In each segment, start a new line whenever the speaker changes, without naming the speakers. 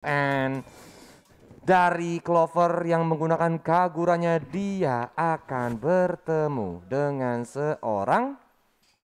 And dari Clover yang menggunakan kaguranya dia akan bertemu dengan seorang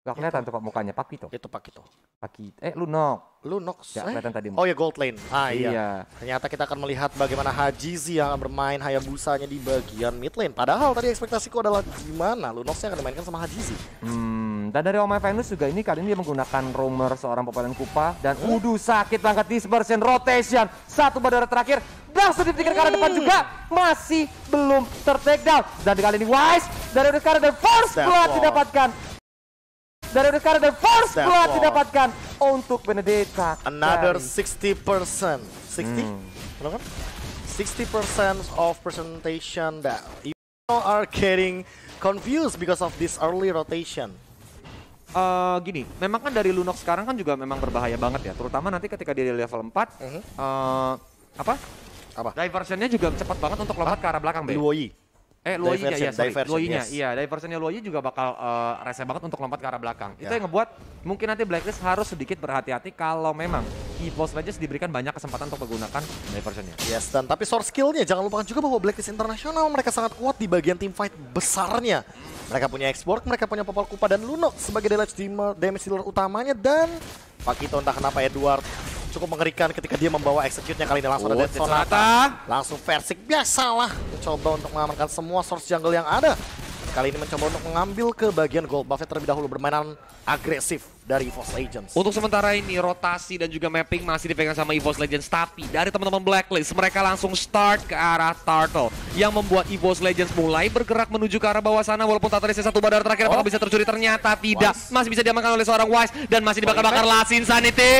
Gak kelihatan tuh pak mukanya,
Pak Kito. Itu Pak
Kito. Pak Kito. Eh, Lunok. Lunok.
Gak eh? kelihatan eh. tadi. Oh ya Gold Lane. Ah iya. iya. Ternyata kita akan melihat bagaimana Haji Hajizi yang bermain bermain Hayabusanya di bagian mid lane. Padahal tadi ekspektasiku adalah gimana Lunoxnya akan dimainkan sama Hajizi.
Hmm, dan dari Om Venus juga ini kali ini dia menggunakan rumor seorang pemain Kupa dan hmm. Udu sakit banget dispersion rotation satu badara terakhir langsung di pinggir karena depan juga masih belum tertake down dan kali ini Wise dari udah sekarang dan first blood didapatkan dari udah sekarang dan first Step blood
didapatkan untuk Benedetta another dari. 60 percent 60 hmm. 60 percent of presentation that you are getting confused because of this early rotation uh, gini,
memang kan dari Lunox sekarang kan juga memang berbahaya banget ya, terutama nanti ketika dia di level 4 uh -huh. uh, apa? Apa? Diversionnya juga cepat banget untuk lompat ke arah belakang, Be. Luoyi. Eh, Luoyi-nya ya, sorry. luoyi iya. Diversionnya Luoyi juga bakal uh, rese banget untuk lompat ke arah belakang. Yeah. Itu ya. yang ngebuat mungkin nanti Blacklist harus sedikit berhati-hati kalau memang Boss Legends diberikan banyak kesempatan untuk menggunakan
diversionnya. Yes, dan tapi source skillnya jangan lupakan juga bahwa Blacklist International mereka sangat kuat di bagian tim fight besarnya. Mereka punya Xborg, mereka punya Popol Kupa dan Lunox sebagai damage dealer, damage dealer utamanya dan Pakito entah kenapa Edward cukup mengerikan ketika dia membawa execute-nya kali ini langsung oh, ada Sonata. Langsung Versik biasalah mencoba untuk mengamankan semua source jungle yang ada. Kali ini mencoba untuk mengambil ke bagian gold Buffet terlebih dahulu bermainan agresif dari EVOS Legends.
Untuk sementara ini rotasi dan juga mapping masih dipegang sama EVOS Legends. Tapi dari teman-teman Blacklist mereka langsung start ke arah Turtle. Yang membuat EVOS Legends mulai bergerak menuju ke arah bawah sana. Walaupun Tatarisnya satu badar terakhir oh. apakah bisa tercuri? Ternyata tidak. Wise. Masih bisa diamankan oleh seorang Wise. Dan masih dibakar-bakar Lasin Sanity.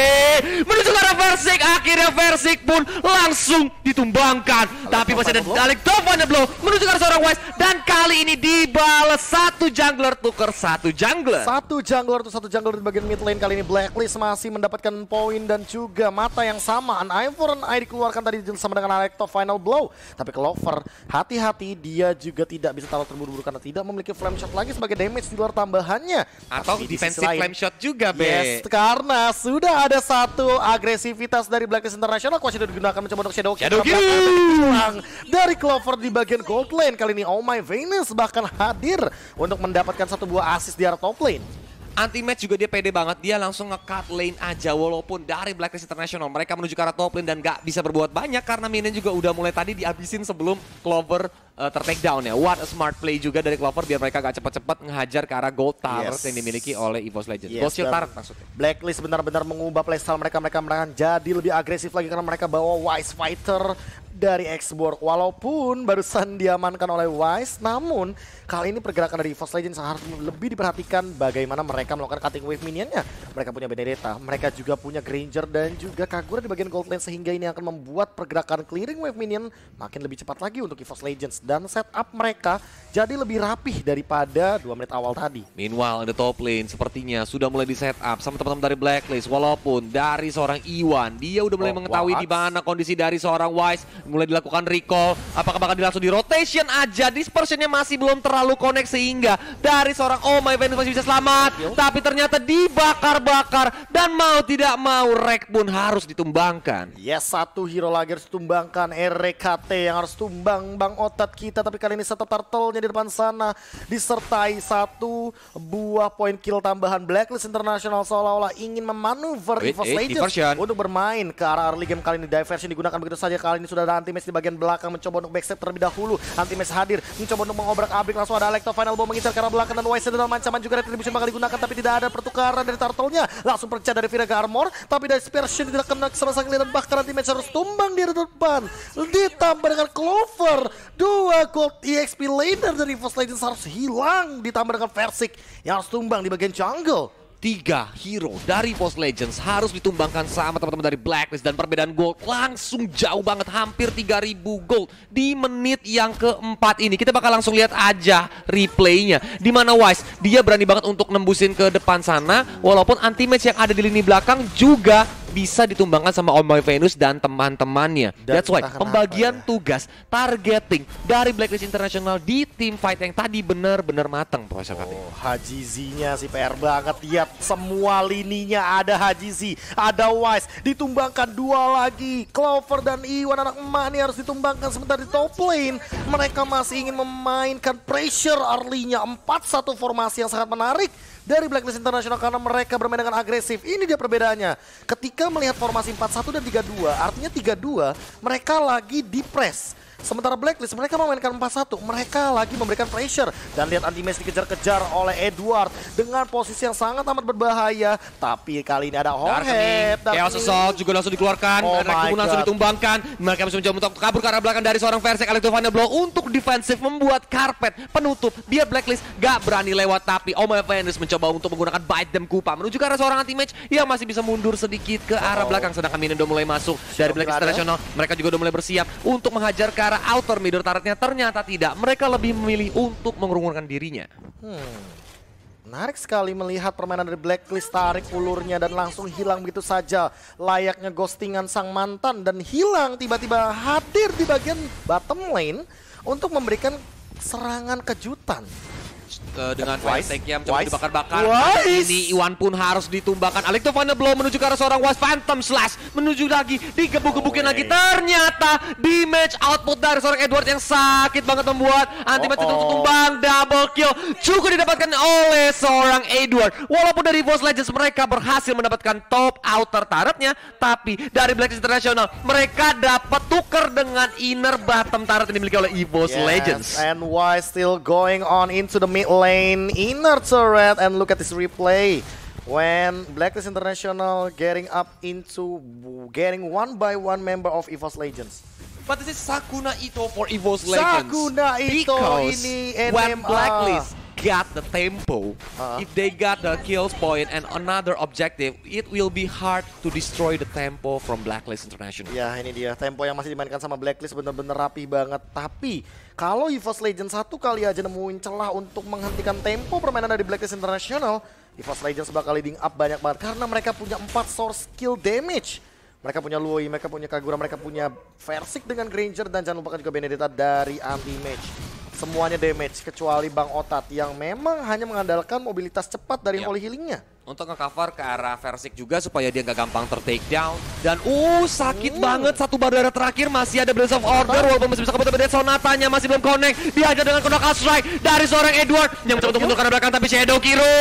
Menuju ke arah Versik. Akhirnya Versik pun langsung ditumbangkan. Alek Tapi masih ada Dalek Dovan Blow. Menuju ke arah seorang Wise. Dan
kali ini dibalas satu jungler
tuker satu jungler.
Satu jungler tuh satu jungler bagian mid lane kali ini Blacklist masih mendapatkan poin dan juga mata yang sama. An eye for an eye dikeluarkan tadi sama dengan Alecto final blow. Tapi Clover hati-hati dia juga tidak bisa terlalu terburu-buru karena tidak memiliki flame shot lagi sebagai damage di luar tambahannya. Atau Tapi defensive lain, flame shot juga, Be. Yes, karena sudah ada satu agresivitas dari Blacklist International. Quasi sudah digunakan mencoba untuk Shadow King. Shadow King. Dari Clover di bagian gold lane kali ini. Oh my Venus bahkan hadir untuk mendapatkan satu buah assist di arah top lane. Anti match juga dia pede
banget, dia langsung ngecut lane aja walaupun dari Blacklist International mereka menuju ke arah top lane dan gak bisa berbuat banyak karena minion juga udah mulai tadi dihabisin sebelum Clover uh, eh, tertake down ya. What a smart play juga dari Clover biar mereka gak cepet-cepet ngehajar ke arah gold tower yes. yang dimiliki oleh EVOS Legend. Yes, gold shield tower maksudnya.
Blacklist benar-benar mengubah playstyle mereka, mereka mereka jadi lebih agresif lagi karena mereka bawa Wise Fighter dari Exborg. Walaupun barusan diamankan oleh Wise, namun kali ini pergerakan dari Force Legends harus lebih diperhatikan bagaimana mereka melakukan cutting wave minionnya. Mereka punya Benedetta, mereka juga punya Granger dan juga Kagura di bagian gold lane sehingga ini akan membuat pergerakan clearing wave minion makin lebih cepat lagi untuk Force Legends dan setup mereka jadi lebih rapih daripada dua menit awal tadi.
Meanwhile, ada top lane sepertinya sudah mulai di setup sama teman-teman dari Blacklist walaupun dari seorang Iwan dia udah mulai oh, mengetahui di mana kondisi dari seorang Wise mulai dilakukan recall. Apakah bakal langsung di rotation aja? Dispersionnya masih belum terlalu connect sehingga dari seorang Oh My Venus masih bisa selamat. Yo. Iya. Tapi ternyata dibakar-bakar dan mau tidak mau Rek pun harus ditumbangkan.
Yes, ya, satu hero lagi harus ditumbangkan. RKT yang harus tumbang Bang otot kita. Tapi kali ini satu turtle-nya di depan sana disertai satu buah poin kill tambahan Blacklist International seolah-olah ingin memanuver Evos eh, Legends untuk bermain ke arah early game kali ini. Diversion digunakan begitu saja kali ini sudah ada Antimes di bagian belakang mencoba untuk backstep terlebih dahulu. Antimes hadir mencoba untuk mengobrak-abrik langsung ada Electro Final Ball mengincar karena belakang dan Wise dalam ancaman juga retribution bakal digunakan tapi tidak ada pertukaran dari Turtle-nya. Langsung pecah dari Viraga Armor tapi dari Spearshot tidak kena sama sekali dan bahkan Antimes harus tumbang di depan. Ditambah dengan Clover, dua gold EXP laner dari Force Legends harus hilang ditambah dengan Versik yang harus tumbang di bagian jungle tiga hero dari Boss Legends harus ditumbangkan sama teman-teman dari Blacklist dan perbedaan gold langsung
jauh banget hampir 3000 gold di menit yang keempat ini kita bakal langsung lihat aja replaynya dimana Wise dia berani banget untuk nembusin ke depan sana walaupun anti match yang ada di lini belakang juga bisa ditumbangkan sama Omar Venus dan teman-temannya. That's why pembagian ya. tugas, targeting dari Blacklist International di tim fight
yang tadi benar-benar matang, Profesor Kati. Oh, Haji Z-nya si PR banget. Tiap semua lininya ada Haji Z, ada Wise, ditumbangkan dua lagi. Clover dan Iwan anak emak nih harus ditumbangkan sementara di top lane. Mereka masih ingin memainkan pressure early-nya 4-1 formasi yang sangat menarik dari Blacklist International karena mereka bermain dengan agresif. Ini dia perbedaannya. Ketika mereka melihat formasi 4-1 dan 3-2, artinya 3-2 mereka lagi di press Sementara Blacklist mereka memainkan 4-1. Mereka lagi memberikan pressure. Dan lihat anti anti-match dikejar-kejar oleh Edward. Dengan posisi yang sangat amat berbahaya. Tapi kali ini ada Horhead. Chaos Assault juga langsung dikeluarkan. Oh pun langsung ditumbangkan.
Mereka bisa mencoba untuk kabur ke arah belakang dari seorang Versek Electrovania Blow untuk defensif membuat karpet penutup. Biar Blacklist gak berani lewat. Tapi Oma Venus mencoba untuk menggunakan Bite Them Kupa. Menuju ke arah seorang anti-match yang masih bisa mundur sedikit ke arah belakang. Sedangkan Minendo mulai masuk dari Blacklist International. Mereka juga udah mulai bersiap untuk menghajarkan secara outer middle turretnya ternyata tidak. Mereka lebih memilih untuk mengurungkan dirinya.
Hmm. Menarik sekali melihat permainan dari Blacklist tarik ulurnya dan langsung hilang begitu saja. Layaknya ghostingan sang mantan dan hilang tiba-tiba hadir di bagian bottom lane untuk memberikan serangan kejutan
uh, dengan tank yang mencoba dibakar-bakar. Nah, ini
Iwan pun harus
ditumbakan. tuh final Blow menuju ke arah seorang Wise Phantom Slash. Menuju lagi, digebuk-gebukin oh, lagi. Ternyata di match output dari seorang Edward yang sakit banget membuat anti oh, itu tumbang. Double kill cukup didapatkan oleh seorang Edward. Walaupun dari Voice Legends mereka berhasil mendapatkan top outer turretnya. Tapi dari Black International mereka dapat tuker dengan inner bottom turret yang dimiliki oleh EVOS yes, Legends. And
why still going on into the mid mid lane inner turret and look at this replay when Blacklist International getting up into getting one by one member of EVOS Legends.
But this is Sakuna Ito for EVOS Legends. Sakuna Ito because ini NMR. when Blacklist got the tempo, uh. if they got the kills point and another
objective, it will be hard to destroy the tempo from Blacklist International. Ya, ini dia. Tempo yang masih dimainkan sama Blacklist bener-bener rapi banget. Tapi, kalau EVOS Legend satu kali aja nemuin celah untuk menghentikan tempo permainan dari Blacklist International, EVOS Legends bakal leading up banyak banget. Karena mereka punya 4 source skill damage. Mereka punya Luoi, mereka punya Kagura, mereka punya Versik dengan Granger dan jangan lupakan juga Benedetta dari anti-mage. Semuanya damage kecuali Bang Otat yang memang hanya mengandalkan mobilitas cepat dari yep. Ya. Holy healingnya.
Untuk ngecover ke arah Versik juga supaya dia nggak gampang tertake down. Dan
uh sakit hmm. banget satu bar darah
terakhir masih ada Blaze of Order walaupun masih bisa kebetulan Sonatanya masih belum connect. Dihajar dengan kena Strike dari seorang Edward yang mencoba untuk mundur ke belakang tapi Shadow Kiro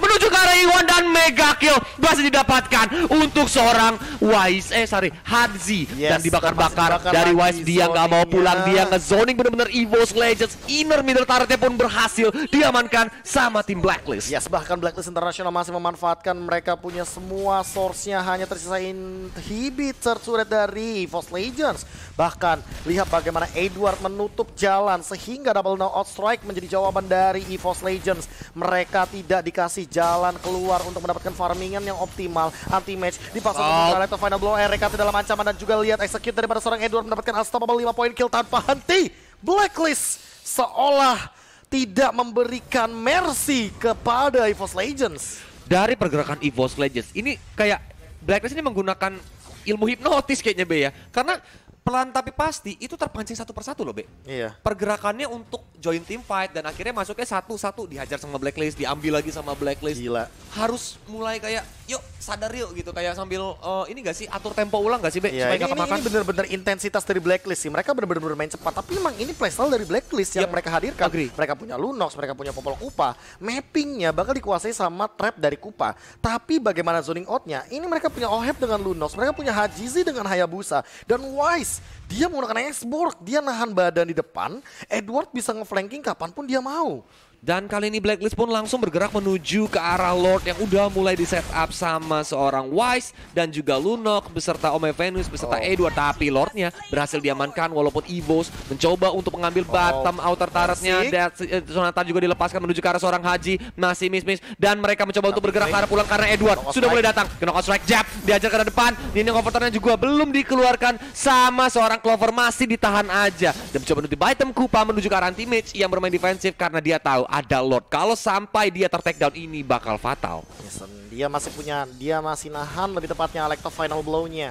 menuju ke arah Iwan dan Mega wakil masih didapatkan untuk seorang Wise eh sorry Hadzi yes, dan dibakar-bakar dari Wise dia nggak mau pulang dia ngezoning bener-bener Evo's Legends inner middle turretnya
pun berhasil diamankan sama tim Blacklist. Yes bahkan Blacklist internasional masih memanfaatkan mereka punya semua source-nya hanya tersisa inhibitor surat dari Evo's Legends. Bahkan lihat bagaimana Edward menutup jalan sehingga double no out strike menjadi jawaban dari Evo's Legends. Mereka tidak dikasih jalan keluar untuk mendapatkan farmingan yang optimal. Anti match dipasang oh. oleh final blow Erika ke dalam ancaman dan juga lihat execute daripada seorang Edward mendapatkan unstoppable 5 poin kill tanpa henti. Blacklist seolah tidak memberikan mercy kepada EVOS Legends.
Dari pergerakan EVOS Legends, ini kayak Blacklist ini menggunakan ilmu hipnotis kayaknya Be ya. Karena pelan tapi pasti itu terpancing satu persatu loh be iya pergerakannya untuk join team fight dan akhirnya masuknya satu-satu dihajar sama blacklist diambil lagi sama blacklist gila harus mulai kayak yuk sadar yuk gitu kayak sambil uh, ini gak sih atur tempo ulang gak
sih be iya, supaya ini, ini bener-bener intensitas dari blacklist sih mereka bener-bener main cepat tapi memang ini playstyle dari blacklist yang yep. Iya. mereka hadirkan Agri. mereka punya lunox mereka punya popol kupa mappingnya bakal dikuasai sama trap dari kupa tapi bagaimana zoning outnya ini mereka punya ohep dengan lunox mereka punya hajizi dengan hayabusa dan wise dia menggunakan Hesburg, dia nahan badan di depan, Edward bisa ngeflanking kapanpun
dia mau. Dan kali ini Blacklist pun langsung bergerak menuju ke arah Lord yang udah mulai di set sama seorang Wise dan juga Lunok beserta Ome Venus beserta oh. e tapi Lordnya berhasil diamankan walaupun Evos mencoba untuk mengambil bottom oh. outer turretnya dan Sonatan juga dilepaskan menuju ke arah seorang Haji masih miss-miss dan mereka mencoba Tapi untuk bergerak ke arah pulang karena Edward sudah mulai datang kena strike jab diajar ke arah depan ini overturnya juga belum dikeluarkan sama seorang Clover masih ditahan aja dan mencoba menuju item Kupa menuju ke arah anti-mage yang bermain defensif karena dia tahu ada Lord. Kalau sampai dia tertek down ini bakal fatal.
dia masih punya, dia masih nahan lebih tepatnya Electro final blow-nya.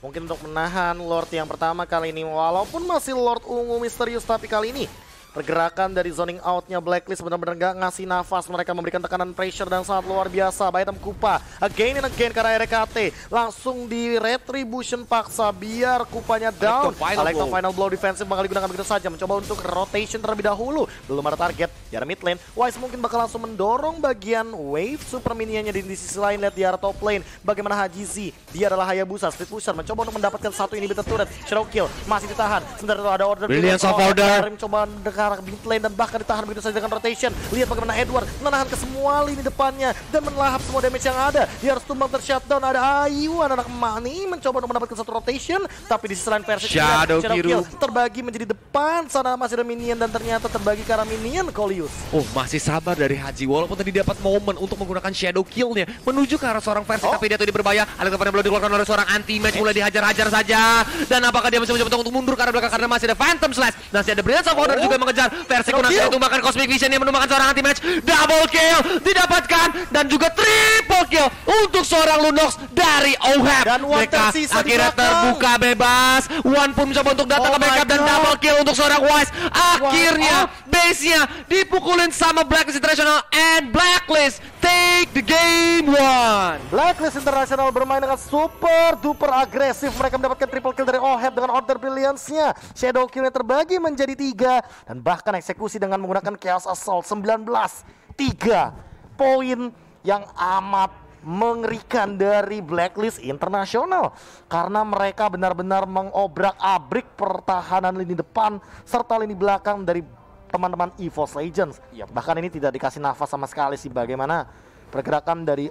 Mungkin untuk menahan Lord yang pertama kali ini, walaupun masih Lord ungu misterius, tapi kali ini Pergerakan dari zoning outnya Blacklist benar-benar nggak ngasih nafas. Mereka memberikan tekanan pressure dan sangat luar biasa. Baitam Kupa again and again karena RKT langsung di retribution paksa biar Kupanya down. Final final blow defensive bakal digunakan begitu saja. Mencoba untuk rotation terlebih dahulu. Belum ada target. arah mid lane. Wise mungkin bakal langsung mendorong bagian wave super minionnya di, sisi lain. Lihat arah top lane. Bagaimana Z? Dia adalah Hayabusa. Street pusher mencoba untuk mendapatkan satu ini inhibitor turret. Shadow kill. Masih ditahan. Sebentar itu ada order. Brilliant, of order. Mencoba ke arah Lane dan bahkan ditahan begitu saja dengan rotation. Lihat bagaimana Edward menahan ke semua lini depannya dan menelahap semua damage yang ada. Dia harus tumbang tershutdown. Ada Ayu anak Mani mencoba untuk mendapatkan satu rotation tapi di sisi versi Shadow, Shadow Kill terbagi menjadi depan. Sana masih ada minion dan ternyata terbagi ke arah minion Kolius.
Oh, masih sabar dari Haji walaupun tadi dapat momen untuk menggunakan Shadow Killnya menuju ke arah seorang versi oh. tapi dia tadi berbahaya. ada Van belum dikeluarkan oleh seorang anti-match mulai dihajar-hajar saja dan apakah dia masih mencoba untuk mundur karena arah belakang karena masih ada Phantom Slash. Masih ada Brilliant Sword oh. juga mengejar. Versi no Kunasia Cosmic Vision yang menumbangkan seorang anti match. Double kill didapatkan dan juga triple kill untuk seorang Lunox dari Ohab. Dan Mereka akhirnya terbuka bebas. One pun mencoba untuk datang oh ke backup dan double kill untuk seorang Wise. Akhirnya base-nya
dipukulin sama Blacklist International and Blacklist take the game one. Blacklist International bermain dengan super duper agresif. Mereka mendapatkan triple kill dari Oheb dengan order brilliance-nya. Shadow kill terbagi menjadi tiga dan bahkan eksekusi dengan menggunakan Chaos Assault 19 tiga poin yang amat mengerikan dari blacklist internasional karena mereka benar-benar mengobrak-abrik pertahanan lini depan serta lini belakang dari teman-teman EVOS Legends. Yep. Iya. Bahkan ini tidak dikasih nafas sama sekali sih bagaimana pergerakan dari